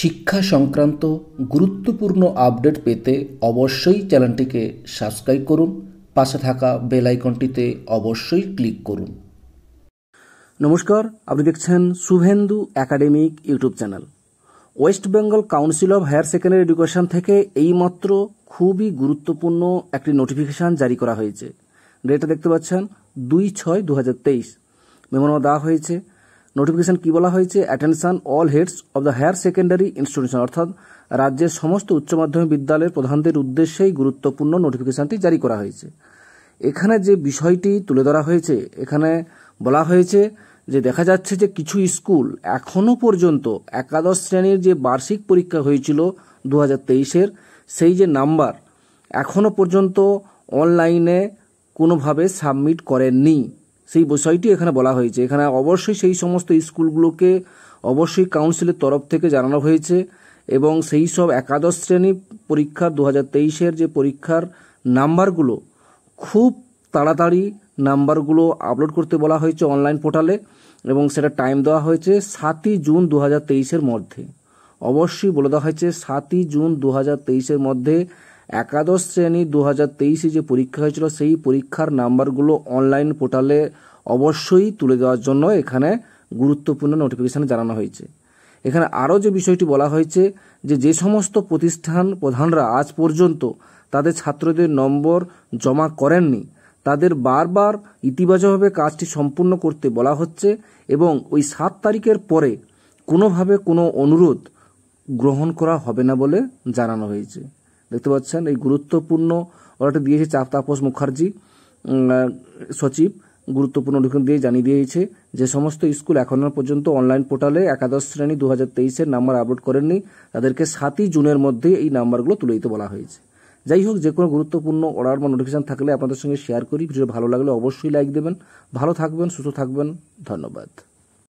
শিক্ষা সংক্রান্ত গুরুত্বপূর্ণ আপডেট পেতে অবশ্যই চ্যানেলটিকে সাবস্ক্রাইব করুন পাশে থাকা বেল আইকনটিতে অবশ্যই ক্লিক করুন নমস্কার আপনি দেখছেন Shuvendu academic YouTube channel West Bengal council of higher secondary education থেকে এইমাত্র খুবই গুরুত্বপূর্ণ একটি নোটিফিকেশান জারি করা হয়েছে ডেটটা দেখতে পাচ্ছেন দুই ছয় দু হাজার তেইশ মেমোনো দেওয়া হয়েছে নোটিফিকেশন কি বলা হয়েছে attention all heads of the higher secondary institution অর্থাৎ রাজ্যের সমস্ত উচ্চ মাধ্যমিক বিদ্যালয়ের প্রধানদের উদ্দেশ্যেই গুরুত্বপূর্ণ নোটিফিকেশনটি জারি করা হয়েছে এখানে যে বিষয়টি তুলে ধরা হয়েছে এখানে বলা হয়েছে যে দেখা যাচ্ছে যে কিছু স্কুল এখনও পর্যন্ত একাদশ শ্রেণীর যে বার্ষিক পরীক্ষা হয়েছিল দু হাজার তেইশের সেই যে নাম্বার এখনও পর্যন্ত অনলাইনে কোনোভাবে সাবমিট করেননি সেই বিষয়টি এখানে বলা হয়েছে এখানে অবশ্যই সেই সমস্ত স্কুলগুলোকে অবশ্যই কাউন্সিলের তরফ থেকে জানানো হয়েছে এবং সেই সব একাদশ শ্রেণী পরীক্ষার দু হাজার তেইশের যে পরীক্ষার নাম্বারগুলো খুব তাড়াতাড়ি নাম্বারগুলো আপলোড করতে বলা হয়েছে অনলাইন পোর্টালে এবং সেটা টাইম দেওয়া হয়েছে সাতই জুন দু হাজার তেইশের মধ্যে অবশ্যই বলে দেওয়া হয়েছে সাতই জুন দু হাজার তেইশের মধ্যে একাদশ শ্রেণী দু হাজার তেইশে যে পরীক্ষা হয়েছিল সেই পরীক্ষার নাম্বারগুলো অনলাইন পোর্টালে অবশ্যই তুলে দেওয়ার জন্য এখানে গুরুত্বপূর্ণ নোটিফিকেশানে জানানো হয়েছে এখানে আরও যে বিষয়টি বলা হয়েছে যে যে সমস্ত প্রতিষ্ঠান প্রধানরা আজ পর্যন্ত তাদের ছাত্রদের নম্বর জমা করেননি তাদের বারবার ইতিবাচকভাবে কাজটি সম্পূর্ণ করতে বলা হচ্ছে এবং ওই সাত তারিখের পরে কোনোভাবে কোনো অনুরোধ গ্রহণ করা হবে না বলে জানানো হয়েছে দেখতে পাচ্ছেন এই গুরুত্বপূর্ণ অর্ডারটি দিয়েছে চাপ তাপস মুখার্জি সচিব গুরুত্বপূর্ণ ঢুকুন দিয়ে জানিয়ে দিয়েছে যে সমস্ত স্কুল এখনও পর্যন্ত অনলাইন পোর্টালে একাদশ শ্রেণী দু হাজার তেইশের নাম্বার আপলোড করেননি তাদেরকে সাতই জুনের মধ্যে এই নাম্বারগুলো তুলে দিতে বলা হয়েছে যাই হোক যে কোনো গুরুত্বপূর্ণ অর্ডার বা নোটিফিকেশন থাকলে আপনাদের সঙ্গে শেয়ার করি ভিডিও ভালো লাগলে অবশ্যই লাইক দেবেন ভালো থাকবেন সুস্থ থাকবেন ধন্যবাদ